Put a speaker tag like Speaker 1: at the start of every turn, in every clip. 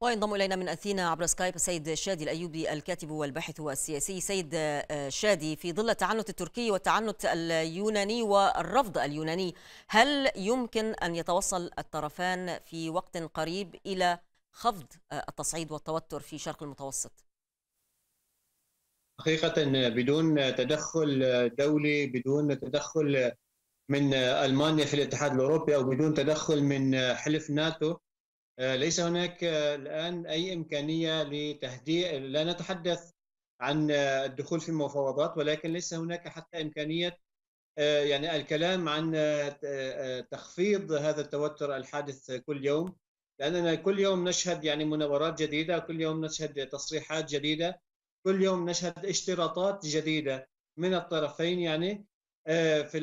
Speaker 1: وينضم الينا من اثينا عبر سكايب السيد شادي الايوبي الكاتب والباحث السياسي سيد آه، شادي في ظل التعنت التركي والتعنت اليوناني والرفض اليوناني هل يمكن ان يتوصل الطرفان في وقت قريب الى خفض آه، التصعيد والتوتر في شرق المتوسط
Speaker 2: حقيقة بدون تدخل دولي بدون تدخل من ألمانيا في الاتحاد الأوروبي أو بدون تدخل من حلف ناتو آه، ليس هناك آه، الآن أي إمكانية لتهدئة لا نتحدث عن آه، الدخول في مفاوضات ولكن ليس هناك حتى إمكانية يعني الكلام عن تخفيض هذا التوتر الحادث كل يوم لأننا كل يوم نشهد يعني مناورات جديدة كل يوم نشهد تصريحات جديدة كل يوم نشهد اشتراطات جديدة من الطرفين يعني في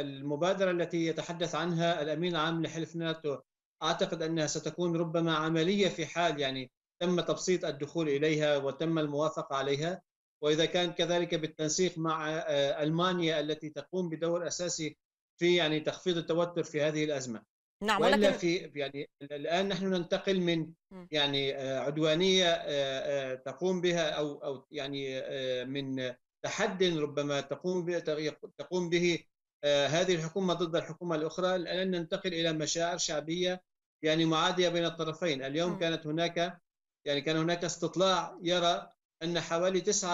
Speaker 2: المبادرة التي يتحدث عنها الأمين العام لحلف ناتو اعتقد انها ستكون ربما عمليه في حال يعني تم تبسيط الدخول اليها وتم الموافقه عليها واذا كان كذلك بالتنسيق مع آه، المانيا التي تقوم بدور اساسي في يعني تخفيض التوتر في هذه الازمه
Speaker 1: نعم ولكن... في
Speaker 2: يعني الان نحن ننتقل من يعني آه، عدوانيه آه، تقوم بها او او يعني من تحد ربما تقوم به تقوم به هذه الحكومه ضد الحكومه الاخرى الان ننتقل الى مشاعر شعبيه يعني معادية بين الطرفين اليوم م. كانت هناك يعني كان هناك استطلاع يرى أن حوالي 49%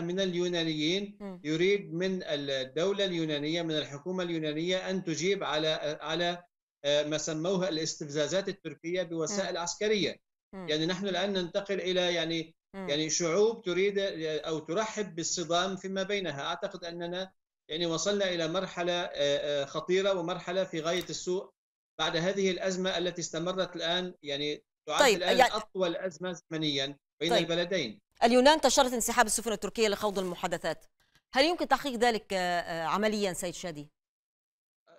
Speaker 2: من اليونانيين م. يريد من الدولة اليونانية من الحكومة اليونانية أن تجيب على على آه، ما سموها الاستفزازات التركية بوسائل م. عسكرية يعني نحن الآن ننتقل إلى يعني يعني شعوب تريد أو ترحب بالصدام فيما بينها أعتقد أننا يعني وصلنا إلى مرحلة آه، آه، خطيرة ومرحلة في غاية السوء بعد هذه الأزمة التي استمرت الآن يعني تعد طيب الآن يعني... أطول أزمة زمنيا بين طيب. البلدين
Speaker 1: اليونان تشرت انسحاب السفن التركية لخوض المحادثات هل يمكن تحقيق ذلك آه، آه، عمليا سيد شادي؟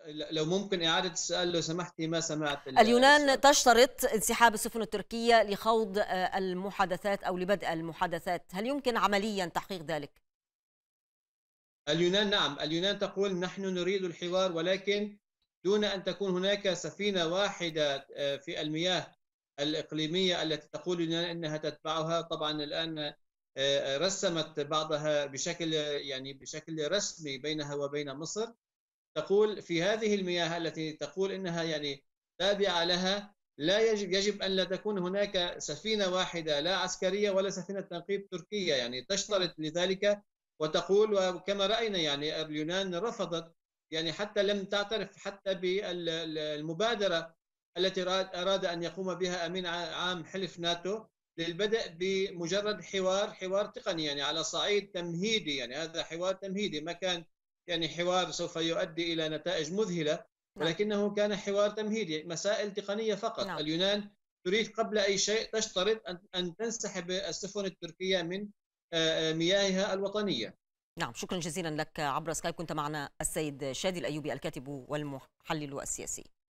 Speaker 2: لو ممكن إعادة السؤال لو سمحتي ما سمعت اليونان السؤال.
Speaker 1: تشترط انسحاب السفن التركية لخوض آه، المحادثات أو لبدء المحادثات هل يمكن عمليا تحقيق ذلك؟
Speaker 2: اليونان نعم اليونان تقول نحن نريد الحوار ولكن دون أن تكون هناك سفينة واحدة آه، في المياه الإقليمية التي تقول لنا أنها تتبعها طبعا الآن آه، رسمت بعضها بشكل يعني بشكل رسمي بينها وبين مصر تقول في هذه المياه التي تقول انها يعني تابعه لها لا يجب يجب ان لا تكون هناك سفينه واحده لا عسكريه ولا سفينه تنقيب تركيه يعني تشترط لذلك وتقول وكما راينا يعني اليونان رفضت يعني حتى لم تعترف حتى بالمبادرة التي أراد أن يقوم بها أمين عام حلف ناتو للبدء بمجرد حوار حوار تقني يعني على صعيد تمهيدي يعني هذا حوار تمهيدي ما كان يعني حوار سوف يؤدي إلى نتائج مذهلة نعم. ولكنه كان حوار تمهيدي مسائل تقنية فقط نعم. اليونان تريد قبل أي شيء تشترط أن تنسحب السفن التركية من آه، آه، مياهها
Speaker 1: الوطنية نعم شكرا جزيلا لك عبر سكايب كنت معنا السيد شادي الأيوبي الكاتب والمحلل السياسي